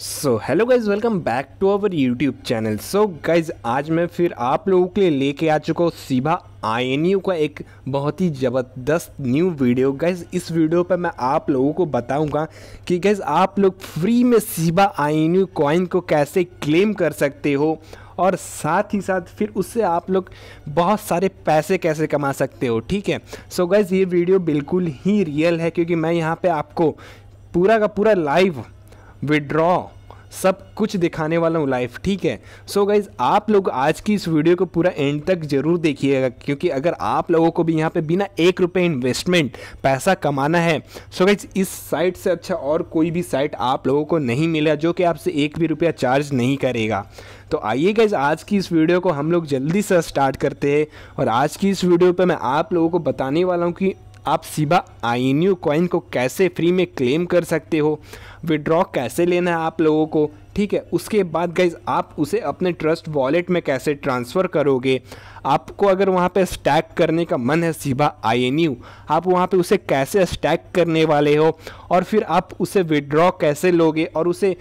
so hello guys welcome back to our YouTube channel so guys आज मैं फिर आप लोगों के लिए लेके आ चुका हूँ सीभा आई का एक बहुत ही ज़बरदस्त न्यू वीडियो गाइज़ इस वीडियो पर मैं आप लोगों को बताऊंगा कि गाइज़ आप लोग फ्री में सीभा आई कॉइन को कैसे क्लेम कर सकते हो और साथ ही साथ फिर उससे आप लोग बहुत सारे पैसे कैसे कमा सकते हो ठीक है सो so गाइज़ ये वीडियो बिल्कुल ही रियल है क्योंकि मैं यहाँ पर आपको पूरा का पूरा लाइव विड्रॉ सब कुछ दिखाने वाला हूँ लाइफ ठीक है सो so गाइज आप लोग आज की इस वीडियो को पूरा एंड तक जरूर देखिएगा क्योंकि अगर आप लोगों को भी यहाँ पे बिना एक रुपये इन्वेस्टमेंट पैसा कमाना है सो so गाइज इस साइट से अच्छा और कोई भी साइट आप लोगों को नहीं मिला जो कि आपसे एक भी रुपया चार्ज नहीं करेगा तो आइए गाइज आज की इस वीडियो को हम लोग जल्दी से स्टार्ट करते हैं और आज की इस वीडियो पर मैं आप लोगों को बताने वाला हूँ कि आप सीबा यू कॉइन को कैसे फ्री में क्लेम कर सकते हो विड्रॉ कैसे लेना है आप लोगों को ठीक है उसके बाद गाइज आप उसे अपने ट्रस्ट वॉलेट में कैसे ट्रांसफ़र करोगे आपको अगर वहाँ पे स्टैक करने का मन है सीबा आई आप वहाँ पे उसे कैसे स्टैक करने वाले हो और फिर आप उसे विड्रॉ कैसे लोगे और उसे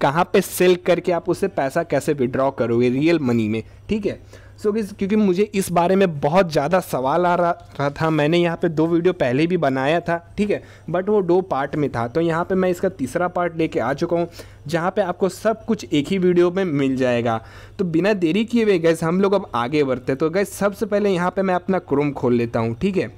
कहाँ पे सेल करके आप उसे पैसा कैसे विड्रॉ करोगे रियल मनी में ठीक है सो so, क्योंकि मुझे इस बारे में बहुत ज़्यादा सवाल आ रहा था मैंने यहाँ पे दो वीडियो पहले भी बनाया था ठीक है बट वो दो पार्ट में था तो यहाँ पे मैं इसका तीसरा पार्ट लेके आ चुका हूँ जहाँ पे आपको सब कुछ एक ही वीडियो में मिल जाएगा तो बिना देरी किए हुए गैस हम लोग अब आगे बढ़ते हैं तो गैस सबसे पहले यहाँ पे मैं अपना क्रोम खोल लेता हूँ ठीक है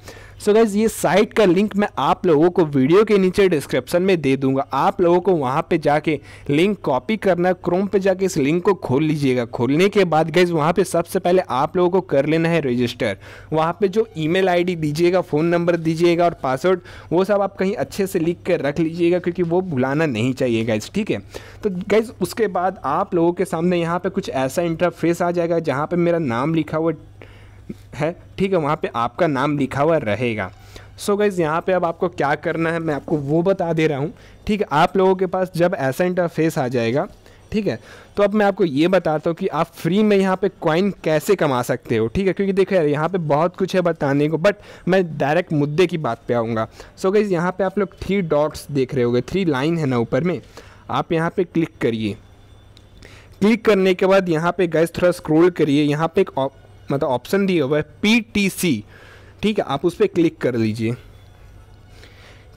सो गैस ये साइट का लिंक मैं आप लोगों को वीडियो के नीचे डिस्क्रिप्शन में दे दूंगा आप लोगों को वहाँ पे जाके लिंक कॉपी करना क्रोम पे जाके इस लिंक को खोल लीजिएगा खोलने के बाद गैस वहाँ पे सबसे पहले आप लोगों को कर लेना है रजिस्टर वहाँ पे जो ईमेल आईडी दीजिएगा फ़ोन नंबर दीजिएगा और पासवर्ड वो सब आप कहीं अच्छे से लिख कर रख लीजिएगा क्योंकि वो भुलाना नहीं चाहिए गैस ठीक है तो गैज़ उसके बाद आप लोगों के सामने यहाँ पर कुछ ऐसा इंटरफेस आ जाएगा जहाँ पर मेरा नाम लिखा हुआ है ठीक है वहाँ पर आपका नाम लिखा हुआ रहेगा सो so यहाँ पे अब आपको क्या करना है मैं आपको वो बता दे रहा हूँ ठीक है आप लोगों के पास जब ऐसा इंटरफेस आ जाएगा ठीक है तो अब मैं आपको ये बताता हूँ कि आप फ्री में यहाँ पे कॉइन कैसे कमा सकते हो ठीक है क्योंकि देखो यार यहाँ पे बहुत कुछ है बताने को बट मैं डायरेक्ट मुद्दे की बात पे आऊँगा सो so गई यहाँ पे आप लोग थ्री डॉट्स देख रहे होगे थ्री लाइन है ना ऊपर में आप यहाँ पे क्लिक करिए क्लिक करने के बाद यहाँ पे गैस थोड़ा स्क्रोल करिए यहाँ पे एक मतलब ऑप्शन दिया हुआ है पी टी सी ठीक है आप उस पर क्लिक कर लीजिए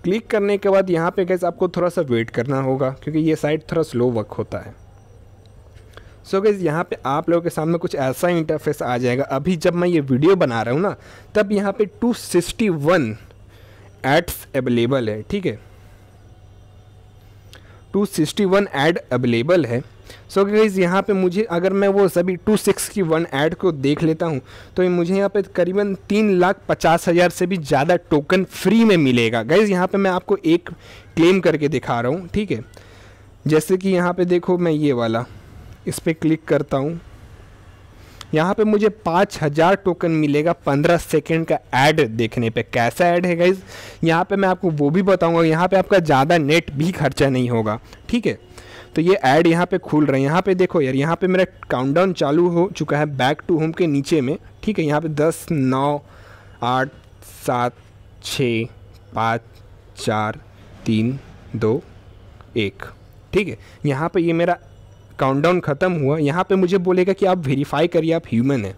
क्लिक करने के बाद यहाँ पे गैस आपको थोड़ा सा वेट करना होगा क्योंकि ये साइट थोड़ा स्लो वर्क होता है सो so गैस यहाँ पे आप लोगों के सामने कुछ ऐसा इंटरफेस आ जाएगा अभी जब मैं ये वीडियो बना रहा हूँ ना तब यहाँ पे 261 एड्स अवेलेबल है ठीक है 261 ऐड अवेलेबल है सो so गाइज़ यहाँ पे मुझे अगर मैं वो सभी टू सिक्स की वन ऐड को देख लेता हूँ तो ये मुझे यहाँ पे करीबन तीन लाख पचास हज़ार से भी ज़्यादा टोकन फ्री में मिलेगा गाइज़ यहाँ पे मैं आपको एक क्लेम करके दिखा रहा हूँ ठीक है जैसे कि यहाँ पे देखो मैं ये वाला इस पर क्लिक करता हूँ यहाँ पे मुझे पाँच हज़ार टोकन मिलेगा पंद्रह सेकेंड का ऐड देखने पे कैसा ऐड है गाइज यहाँ पे मैं आपको वो भी बताऊँगा यहाँ पे आपका ज़्यादा नेट भी खर्चा नहीं होगा ठीक है तो ये ऐड यहाँ पे खुल रहा है यहाँ पे देखो यार यहाँ पे मेरा काउंटडाउन चालू हो चुका है बैक टू होम के नीचे में ठीक है यहाँ पे दस नौ आठ सात छः पाँच चार तीन दो एक ठीक है यहाँ पे ये मेरा काउंटडाउन ख़त्म हुआ यहाँ पे मुझे बोलेगा कि आप वेरीफाई करिए आप ह्यूमन हैं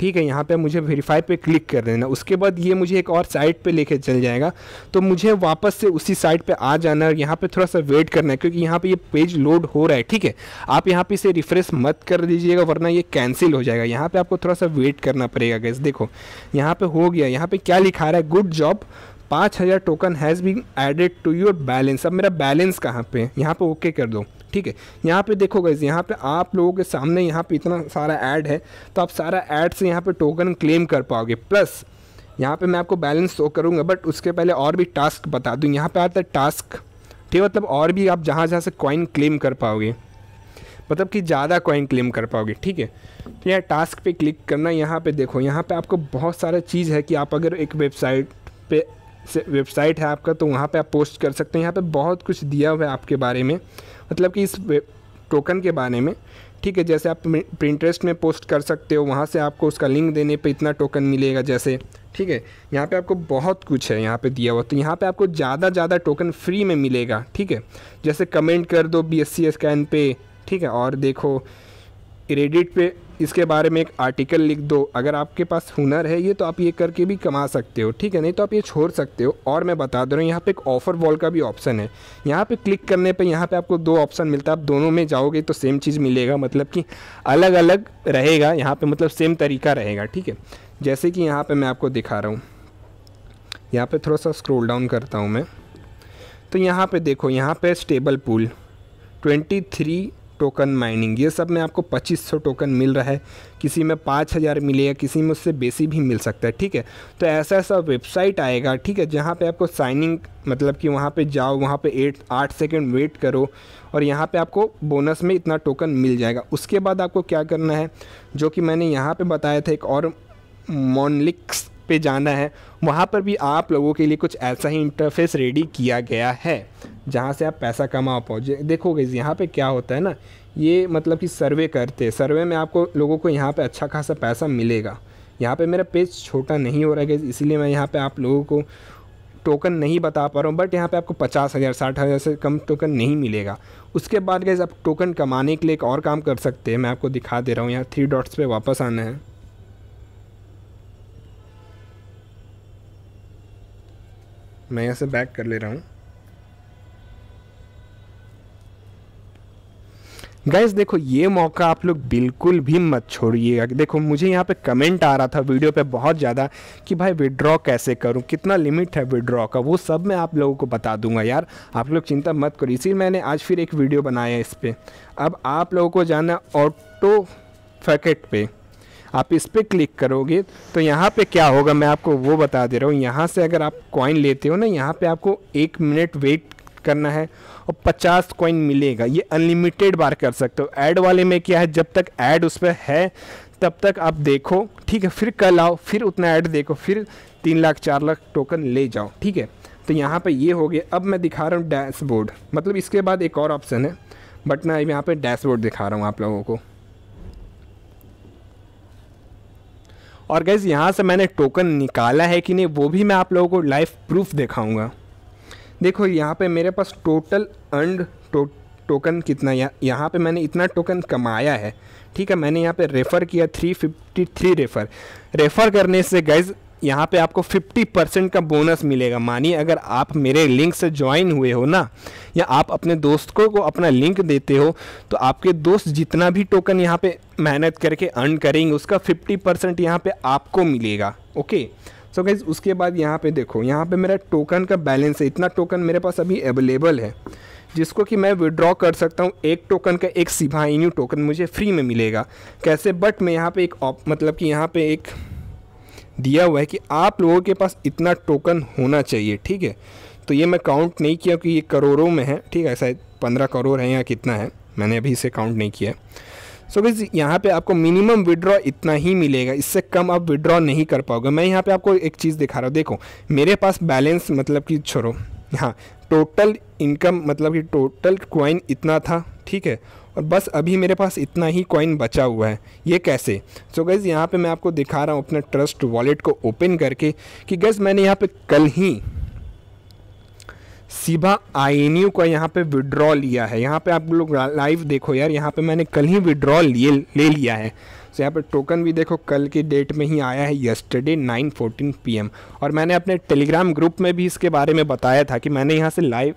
ठीक है यहाँ पे मुझे वेरीफाई पे क्लिक कर देना उसके बाद ये मुझे एक और साइट पे लेके चल जाएगा तो मुझे वापस से उसी साइट पे आ जाना है यहाँ पे थोड़ा सा वेट करना है क्योंकि यहाँ पे ये पेज लोड हो रहा है ठीक है आप यहाँ पे इसे रिफ्रेश मत कर दीजिएगा वरना ये कैंसिल हो जाएगा यहाँ पर आपको थोड़ा सा वेट करना पड़ेगा गैस देखो यहाँ पर हो गया यहाँ पर क्या लिखा रहा है गुड जॉब पाँच हज़ार token has been added to your balance अब मेरा बैलेंस कहाँ पर यहाँ पर ओके कर दो ठीक है यहाँ पे देखो गाइज यहाँ पे आप लोगों के सामने यहाँ पे इतना सारा ऐड है तो आप सारा ऐड से यहाँ पे टोकन क्लेम कर पाओगे प्लस यहाँ पे मैं आपको बैलेंस शो करूँगा बट उसके पहले और भी टास्क बता दूँ यहाँ पे आता है टास्क ठीक मतलब और भी आप जहाँ जहाँ से कॉइन क्लेम कर पाओगे मतलब कि ज़्यादा कॉइन क्लेम कर पाओगे ठीक है तो यहाँ टास्क पे क्लिक करना यहाँ पे देखो यहाँ पे आपको बहुत सारा चीज़ है कि आप अगर एक वेबसाइट पे वेबसाइट है आपका तो वहाँ पे आप पोस्ट कर सकते हैं यहाँ पे बहुत कुछ दिया हुआ है आपके बारे में मतलब कि इस टोकन के बारे में ठीक है जैसे आप प्रिंटरेस्ट में पोस्ट कर सकते हो वहाँ से आपको उसका लिंक देने पे इतना टोकन मिलेगा जैसे ठीक है यहाँ पे आपको बहुत कुछ है यहाँ पे दिया हुआ तो यहाँ पे आपको ज़्यादा ज़्यादा टोकन फ्री में मिलेगा ठीक है जैसे कमेंट कर दो बी एस स्कैन पे ठीक है और देखो रेडिट पे इसके बारे में एक आर्टिकल लिख दो अगर आपके पास हुनर है ये तो आप ये करके भी कमा सकते हो ठीक है नहीं तो आप ये छोड़ सकते हो और मैं बता दे रहा हूँ यहाँ पे एक ऑफर वॉल का भी ऑप्शन है यहाँ पे क्लिक करने पे यहाँ पे आपको दो ऑप्शन मिलता है आप दोनों में जाओगे तो सेम चीज़ मिलेगा मतलब कि अलग अलग रहेगा यहाँ पर मतलब सेम तरीका रहेगा ठीक है जैसे कि यहाँ पर मैं आपको दिखा रहा हूँ यहाँ पर थोड़ा सा स्क्रोल डाउन करता हूँ मैं तो यहाँ पर देखो यहाँ पर stable pool twenty three token mining ये सब में आपको 2500 टोकन मिल रहा है किसी में 5000 मिलेगा किसी में उससे बेसी भी मिल सकता है ठीक है तो ऐसा ऐसा वेबसाइट आएगा ठीक है जहाँ पे आपको साइनिंग मतलब कि वहाँ पे जाओ वहाँ पे एट आठ सेकेंड वेट करो और यहाँ पे आपको बोनस में इतना टोकन मिल जाएगा उसके बाद आपको क्या करना है जो कि मैंने यहाँ पर बताया था एक और मोनलिक्स पे जाना है वहाँ पर भी आप लोगों के लिए कुछ ऐसा ही इंटरफेस रेडी किया गया है जहाँ से आप पैसा कमा पाओ देखोगे यहाँ पे क्या होता है ना ये मतलब कि सर्वे करते सर्वे में आपको लोगों को यहाँ पे अच्छा खासा पैसा मिलेगा यहाँ पे मेरा पेज छोटा नहीं हो रहा है इसीलिए मैं यहाँ पे आप लोगों को टोकन नहीं बता पा रहा हूँ बट यहाँ पे आपको पचास हज़ार साठ हज़ार से कम टोकन नहीं मिलेगा उसके बाद गैस आप टोकन कमाने के लिए एक और काम कर सकते हैं मैं आपको दिखा दे रहा हूँ यहाँ थ्री डॉट्स पे वापस आना है मैं यहाँ से बैक कर ले रहा हूँ गैस देखो ये मौका आप लोग बिल्कुल भी मत छोड़िएगा देखो मुझे यहाँ पे कमेंट आ रहा था वीडियो पे बहुत ज़्यादा कि भाई विड्रॉ कैसे करूँ कितना लिमिट है विड्रॉ का वो सब मैं आप लोगों को बता दूंगा यार आप लोग चिंता मत करो इसी मैंने आज फिर एक वीडियो बनाया इस पर अब आप लोगों को जाना ऑटो फैकेट पर आप इस पर क्लिक करोगे तो यहाँ पे क्या होगा मैं आपको वो बता दे रहा हूँ यहाँ से अगर आप कॉइन लेते हो ना यहाँ पे आपको एक मिनट वेट करना है और 50 कॉइन मिलेगा ये अनलिमिटेड बार कर सकते हो ऐड वाले में क्या है जब तक ऐड उस पर है तब तक आप देखो ठीक है फिर कल आओ फिर उतना ऐड देखो फिर तीन लाख चार लाख टोकन ले जाओ ठीक है तो यहाँ पे ये हो गया अब मैं दिखा रहा हूँ डैशबोर्ड मतलब इसके बाद एक और ऑप्शन है बट मैं यहाँ पे डैशबोर्ड दिखा रहा हूँ आप लोगों को और गैज़ यहाँ से मैंने टोकन निकाला है कि नहीं वो भी मैं आप लोगों को लाइफ प्रूफ दिखाऊँगा देखो यहाँ पे मेरे पास टोटल अंड टो, टोकन कितना यहाँ पे मैंने इतना टोकन कमाया है ठीक है मैंने यहाँ पे रेफ़र किया 353 रेफ़र रेफ़र करने से गैज़ यहाँ पे आपको 50 परसेंट का बोनस मिलेगा मानिए अगर आप मेरे लिंक से ज्वाइन हुए हो ना या आप अपने दोस्तों को, अपना लिंक देते हो तो आपके दोस्त जितना भी टोकन यहाँ पे मेहनत करके अर्न करेंगे उसका 50 परसेंट यहाँ पर आपको मिलेगा ओके सो गाइज उसके बाद यहाँ पे देखो यहाँ पे मेरा टोकन का बैलेंस है इतना टोकन मेरे पास अभी अवेलेबल है जिसको कि मैं विड्रॉ कर सकता हूँ एक टोकन का एक सिभा टोकन मुझे फ्री में मिलेगा कैसे बट मैं यहाँ पे एक मतलब कि यहाँ पे एक दिया हुआ है कि आप लोगों के पास इतना टोकन होना चाहिए ठीक है तो ये मैं काउंट नहीं किया कि ये करोड़ों में है ठीक है शायद पंद्रह करोड़ है या कितना है मैंने अभी इसे काउंट नहीं किया सो so, यहाँ पे आपको मिनिमम विड्रॉ इतना ही मिलेगा इससे कम आप विड्रॉ नहीं कर पाओगे मैं यहाँ पे आपको एक चीज़ दिखा रहा हूँ देखो मेरे पास बैलेंस मतलब कि छोड़ो हाँ टोटल इनकम मतलब कि टोटल क्वाइन इतना था ठीक है और बस अभी मेरे पास इतना ही कॉइन बचा हुआ है ये कैसे सो so गैज़ यहाँ पे मैं आपको दिखा रहा हूँ अपने ट्रस्ट वॉलेट को ओपन करके कि गैस मैंने यहाँ पे कल ही सीबा आई का यहाँ पे विड्रॉ लिया है यहाँ पे आप लोग लाइव देखो यार यहाँ पे मैंने कल ही विड्रॉ लिए ले लिया है सो so, यहाँ पे टोकन भी देखो कल की डेट में ही आया है यस्टरडे 9:14 पीएम और मैंने अपने टेलीग्राम ग्रुप में भी इसके बारे में बताया था कि मैंने यहाँ से लाइव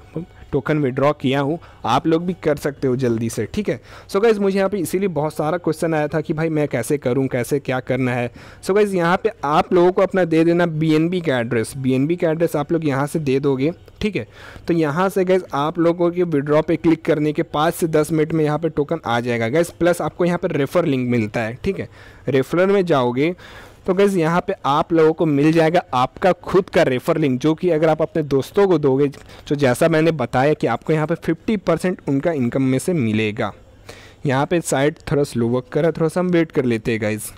टोकन विड्रॉ किया हूँ आप लोग भी कर सकते हो जल्दी से ठीक है सो गाइज़ मुझे यहाँ पे इसीलिए बहुत सारा क्वेश्चन आया था कि भाई मैं कैसे करूँ कैसे क्या करना है सो गाइज़ यहाँ पे आप लोगों को अपना दे देना बी का एड्रेस बी का एड्रेस आप लोग यहाँ से दे दोगे ठीक है तो यहाँ से गैस आप लोगों के विड्रॉ पे क्लिक करने के पाँच से दस मिनट में यहाँ पर टोकन आ जाएगा गैस प्लस आपको यहाँ पर रेफर लिंक मिलता है ठीक है रेफरल में जाओगे तो गैस यहाँ पे आप लोगों को मिल जाएगा आपका खुद का रेफर लिंक जो कि अगर आप अपने दोस्तों को दोगे तो जैसा मैंने बताया कि आपको यहाँ पे 50 परसेंट उनका इनकम में से मिलेगा यहाँ पे साइड थोड़ा स्लो वर्क कर रहा थोड़ा सा हम वेट कर लेते हैं गाइज़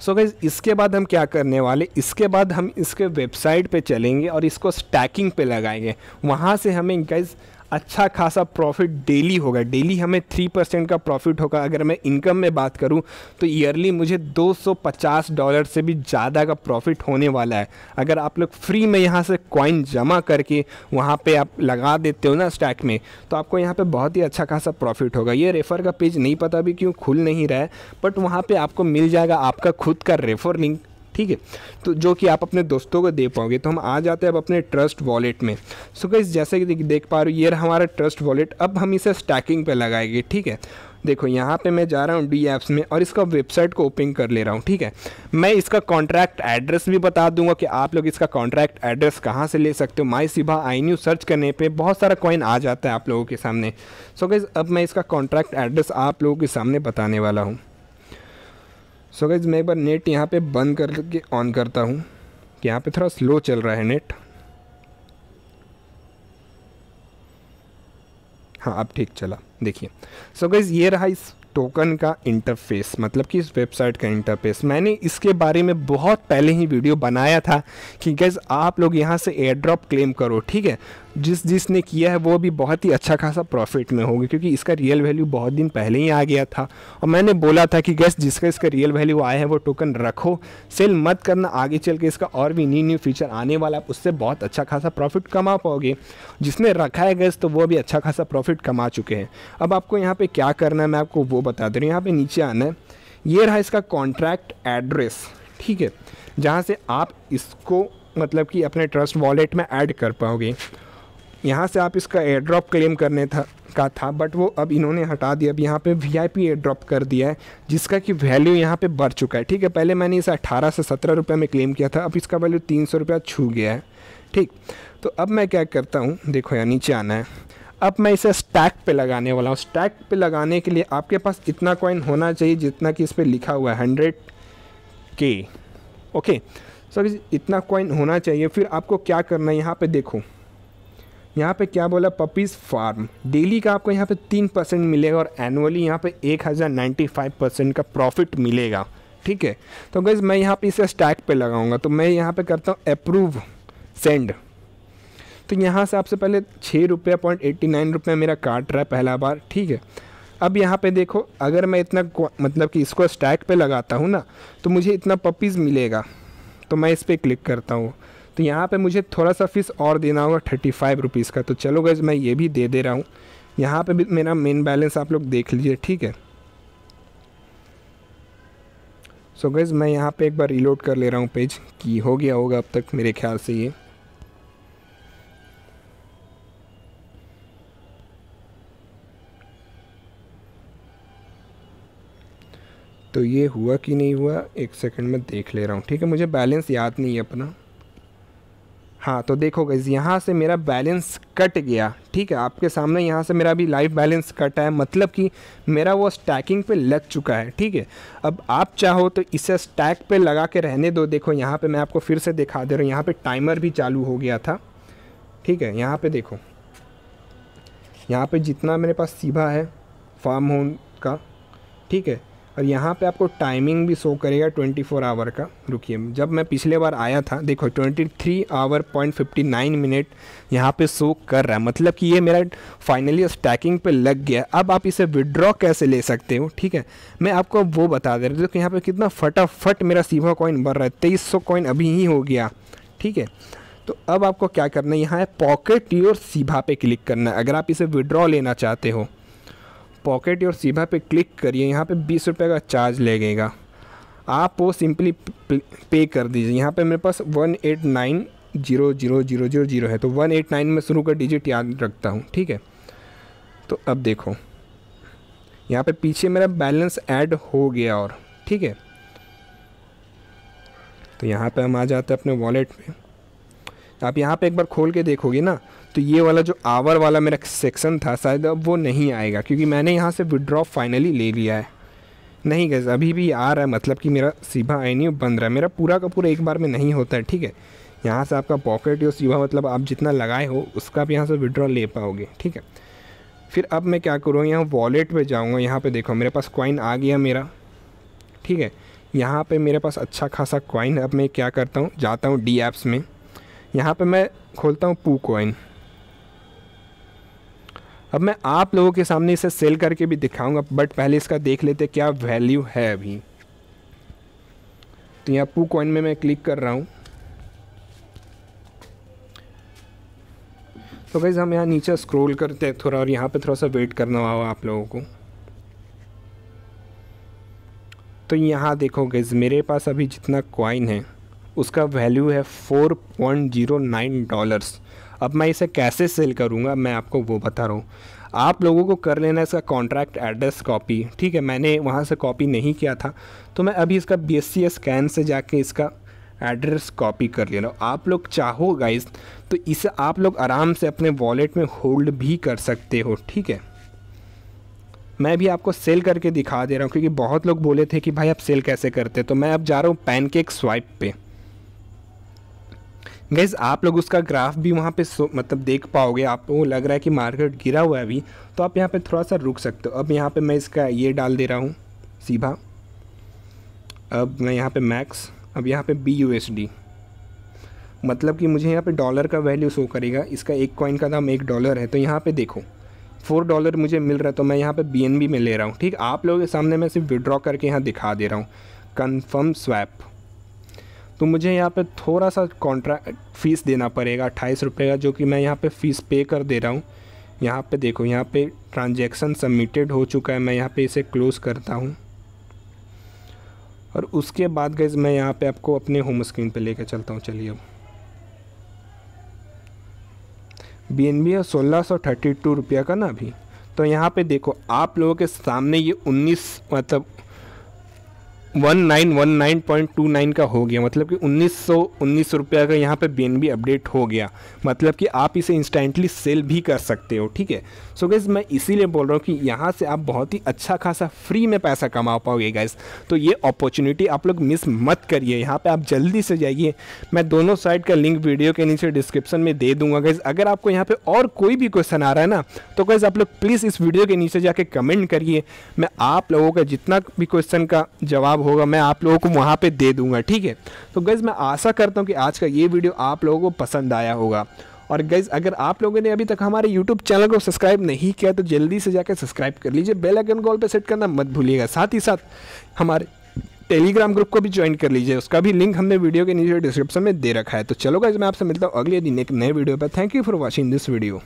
सो so इसके बाद हम क्या करने वाले इसके बाद हम इसके वेबसाइट पे चलेंगे और इसको स्टैकिंग पे लगाएंगे वहाँ से हमें गाइज अच्छा खासा प्रॉफिट डेली होगा डेली हमें थ्री परसेंट का प्रॉफिट होगा अगर मैं इनकम में बात करूँ तो ईयरली मुझे 250 डॉलर से भी ज़्यादा का प्रॉफिट होने वाला है अगर आप लोग फ्री में यहाँ से कॉइन जमा करके वहाँ पे आप लगा देते हो ना स्टैक में तो आपको यहाँ पे बहुत ही अच्छा खासा प्रॉफिट होगा ये रेफ़र का पेज नहीं पता भी क्यों खुल नहीं रहा है बट वहाँ पर आपको मिल जाएगा आपका खुद का रेफ़र लिंक ठीक है तो जो कि आप अपने दोस्तों को दे पाओगे तो हम आ जाते हैं अब अपने ट्रस्ट वॉलेट में सो so जैसे कि देख पा रहे हो ये हमारा ट्रस्ट वॉलेट अब हम इसे स्टैकिंग पे लगाएंगे ठीक है देखो यहाँ पे मैं जा रहा हूँ डी ऐप्स में और इसका वेबसाइट को ओपन कर ले रहा हूँ ठीक है मैं इसका कॉन्ट्रैक्ट एड्रेस भी बता दूंगा कि आप लोग इसका कॉन्ट्रैक्ट एड्रेस कहाँ से ले सकते हो माई सिभा आई न्यू सर्च करने पे बहुत सारा कॉइन आ जाता है आप लोगों के सामने सो so गैस अब मैं इसका कॉन्ट्रैक्ट एड्रेस आप लोगों के सामने बताने वाला हूँ सो गाइज गैज़ मैं एक बार नेट यहाँ पे बंद करके ऑन करता हूँ कि यहाँ पे थोड़ा स्लो चल रहा है नेट हाँ अब ठीक चला देखिए सो गाइज ये रहा इस टोकन का इंटरफेस मतलब कि इस वेबसाइट का इंटरफेस मैंने इसके बारे में बहुत पहले ही वीडियो बनाया था कि गैज़ आप लोग यहाँ से एयर ड्रॉप क्लेम करो ठीक है जिस जिसने किया है वो भी बहुत ही अच्छा खासा प्रॉफिट में होगी क्योंकि इसका रियल वैल्यू बहुत दिन पहले ही आ गया था और मैंने बोला था कि गैस जिसका इसका रियल वैल्यू आया है वो टोकन रखो सेल मत करना आगे चल के इसका और भी न्यू न्यू फीचर आने वाला है उससे बहुत अच्छा खासा प्रॉफिट कमा पाओगे जिसने रखा है गैस तो वो भी अच्छा खासा प्रॉफिट कमा चुके हैं अब आपको यहाँ पर क्या करना है मैं आपको वो बता दे रहा हूँ यहाँ पर नीचे आना है ये रहा इसका कॉन्ट्रैक्ट एड्रेस ठीक है जहाँ से आप इसको मतलब कि अपने ट्रस्ट वॉलेट में ऐड कर पाओगे यहाँ से आप इसका एयर ड्रॉप क्लेम करने था का था बट वो अब इन्होंने हटा दिया अब यहाँ पे V I P airdrop कर दिया है जिसका कि वैल्यू यहाँ पे बढ़ चुका है ठीक है पहले मैंने इसे 18 से सत्रह रुपये में क्लेम किया था अब इसका वैल्यू तीन सौ रुपया छू गया है ठीक तो अब मैं क्या करता हूँ देखो यहाँ नीचे आना है अब मैं इसे स्टैक पे लगाने वाला हूँ स्टैक पे लगाने के लिए आपके पास इतना कॉइन होना चाहिए जितना कि इस पर लिखा हुआ है हंड्रेड के ओके सर इतना कॉइन होना चाहिए फिर आपको क्या करना है यहाँ पे देखो यहाँ पे क्या बोला पपीज़ फार्म डेली का आपको यहाँ पे तीन परसेंट मिलेगा और एनुअली यहाँ पे एक हज़ार नाइन्टी फाइव परसेंट का प्रॉफिट मिलेगा ठीक है तो गैस मैं यहाँ पे इसे स्टैक पे लगाऊंगा तो मैं यहाँ पे करता हूँ अप्रूव सेंड तो यहाँ से आपसे पहले छः रुपये पॉइंट एट्टी नाइन रुपये मेरा काट रहा है पहला बार ठीक है अब यहाँ पे देखो अगर मैं इतना मतलब कि इसको स्टैक पे लगाता हूँ ना तो मुझे इतना पपीज़ मिलेगा तो मैं इस पर क्लिक करता हूँ तो यहाँ पे मुझे थोड़ा सा फ़ीस और देना होगा थर्टी फाइव रुपीज़ का तो चलो गज़ मैं ये भी दे दे रहा हूँ यहाँ पे भी मेरा मेन बैलेंस आप लोग देख लीजिए ठीक है सो so गज़ मैं यहाँ पे एक बार रिलोड कर ले रहा हूँ पेज कि हो गया होगा अब तक मेरे ख्याल से ये तो ये हुआ कि नहीं हुआ एक सेकंड में देख ले रहा हूँ ठीक है मुझे बैलेंस याद नहीं है अपना हाँ तो देखो गई यहाँ से मेरा बैलेंस कट गया ठीक है आपके सामने यहाँ से मेरा अभी लाइफ बैलेंस कट है मतलब कि मेरा वो स्टैकिंग पे लग चुका है ठीक है अब आप चाहो तो इसे स्टैक पे लगा के रहने दो देखो यहाँ पे मैं आपको फिर से दिखा दे रहा हूँ यहाँ पे टाइमर भी चालू हो गया था ठीक है यहाँ पर देखो यहाँ पर जितना मेरे पास सीभा है फार्म होम का ठीक है और यहाँ पे आपको टाइमिंग भी शो करेगा 24 आवर का रुकिए जब मैं पिछले बार आया था देखो 23 hour point fifty nine minute यहाँ पे शो कर रहा है मतलब कि ये मेरा फाइनली स्टैकिंग पे लग गया अब आप इसे विड्रॉ कैसे ले सकते हो ठीक है मैं आपको वो बता दे रहा हूँ देखो यहाँ पर कितना फटाफट मेरा सीवा कॉइन बढ़ रहा है तेईस कॉइन अभी ही हो गया ठीक है तो अब आपको क्या करना है यहाँ है पॉकेट योर सीभा पे क्लिक करना है अगर आप इसे विड्रॉ लेना चाहते हो पॉकेट और सीभा पे क्लिक करिए यहाँ पे बीस रुपये का चार्ज लगेगा आप वो सिंपली पे कर दीजिए यहाँ पे मेरे पास one eight nine zero zero zero zero zero है तो वन एट नाइन में शुरू का डिजिट याद रखता हूँ ठीक है तो अब देखो यहाँ पे पीछे मेरा बैलेंस ऐड हो गया और ठीक है तो यहाँ पे हम आ जाते हैं अपने वॉलेट में आप यहाँ पे एक बार खोल के देखोगे ना तो ये वाला जो आवर वाला मेरा सेक्शन था शायद अब वो नहीं आएगा क्योंकि मैंने यहाँ से विड्रॉ फाइनली ले लिया है नहीं गैस अभी भी आ रहा है मतलब कि मेरा सीभा आई बंद रहा है मेरा पूरा का पूरा एक बार में नहीं होता है ठीक है यहाँ से आपका पॉकेट या सीभा मतलब आप जितना लगाए हो उसका आप यहाँ से विड्रॉ ले पाओगे ठीक है फिर अब मैं क्या करूँगा यहाँ वॉलेट पर जाऊँगा यहाँ पर देखो मेरे पास कॉइन आ गया मेरा ठीक है यहाँ पे मेरे पास अच्छा खासा कॉइन अब मैं क्या करता हूँ जाता हूँ डी एप्स में यहाँ पे मैं खोलता हूँ पू कॉइन अब मैं आप लोगों के सामने इसे सेल करके भी दिखाऊंगा बट पहले इसका देख लेते क्या वैल्यू है अभी तो यहाँ पू कॉइन में मैं क्लिक कर रहा हूँ तो भाई हम यहाँ नीचे स्क्रॉल करते हैं थोड़ा और यहाँ पे थोड़ा सा वेट करना होगा आप लोगों को तो यहाँ देखो गैज़ मेरे पास अभी जितना कॉइन है उसका वैल्यू है four point zero nine dollars अब मैं इसे कैसे सेल करूँगा मैं आपको वो बता रहा हूँ आप लोगों को कर लेना इसका कॉन्ट्रैक्ट एड्रेस कॉपी ठीक है मैंने वहाँ से कॉपी नहीं किया था तो मैं अभी इसका बी स्कैन से जाके इसका एड्रेस कॉपी कर ले रहा हूँ आप लोग चाहो गाइज तो इसे आप लोग आराम से अपने वॉलेट में होल्ड भी कर सकते हो ठीक है मैं भी आपको सेल करके दिखा दे रहा हूँ क्योंकि बहुत लोग बोले थे कि भाई आप सेल कैसे करते तो मैं अब जा रहा हूँ पैनकेक स्वाइप पे गैस आप लोग उसका ग्राफ भी वहाँ पे मतलब देख पाओगे आपको लग रहा है कि मार्केट गिरा हुआ है अभी तो आप यहाँ पे थोड़ा सा रुक सकते हो अब यहाँ पे मैं इसका ये डाल दे रहा हूँ सीधा अब मैं यहाँ पे मैक्स अब यहाँ पे बी यू मतलब कि मुझे यहाँ पे डॉलर का वैल्यू शो करेगा इसका एक कॉइन का दाम एक डॉलर है तो यहाँ पर देखो फोर डॉलर मुझे मिल रहा है तो मैं यहाँ पर बी में ले रहा हूँ ठीक आप लोगों के सामने मैं सिर्फ विड्रॉ करके यहाँ दिखा दे रहा हूँ कन्फर्म स्वैप तो मुझे यहाँ पे थोड़ा सा कॉन्ट्रैक्ट फ़ीस देना पड़ेगा अट्ठाईस रुपये का जो कि मैं यहाँ पे फ़ीस पे कर दे रहा हूँ यहाँ पे देखो यहाँ पे ट्रांजैक्शन सबमिटेड हो चुका है मैं यहाँ पे इसे क्लोज़ करता हूँ और उसके बाद गैस मैं यहाँ पे आपको अपने होम स्क्रीन पे लेकर चलता हूँ चलिए अब बी एन बी है सोलह सौ थर्टी टू रुपया का ना अभी तो यहाँ पर देखो आप लोगों के सामने ये उन्नीस मतलब one nine one nine point two nine का हो गया मतलब कि उन्नीस सौ उन्नीस रुपये का यहाँ पे बी अपडेट हो गया मतलब कि आप इसे इंस्टेंटली सेल भी कर सकते हो ठीक है सो गैस मैं इसीलिए बोल रहा हूँ कि यहाँ से आप बहुत ही अच्छा खासा फ्री में पैसा कमा पाओगे गैस तो ये अपॉर्चुनिटी आप लोग मिस मत करिए यहाँ पर आप जल्दी से जाइए मैं दोनों साइड का लिंक वीडियो के नीचे डिस्क्रिप्शन में दे दूंगा गैस अगर आपको यहाँ पर और कोई भी क्वेश्चन आ रहा है ना तो गैस आप लोग प्लीज़ इस वीडियो के नीचे जाके कमेंट करिए मैं आप लोगों का जितना भी क्वेश्चन का जवाब जब होगा मैं आप लोगों को वहाँ पे दे दूँगा ठीक है तो गैज़ मैं आशा करता हूँ कि आज का ये वीडियो आप लोगों को पसंद आया होगा और गैज अगर आप लोगों ने अभी तक हमारे यूट्यूब चैनल को सब्सक्राइब नहीं किया तो जल्दी से जाकर सब्सक्राइब कर लीजिए बेल आइकन कॉल पर सेट करना मत भूलिएगा साथ ही साथ हमारे टेलीग्राम ग्रुप को भी ज्वाइन कर लीजिए उसका भी लिंक हमने वीडियो के नीचे डिस्क्रिप्शन में दे रखा है तो चलो गैज़ मैं आपसे मिलता हूँ अगले दिन एक नए वीडियो पर thank you for watching this video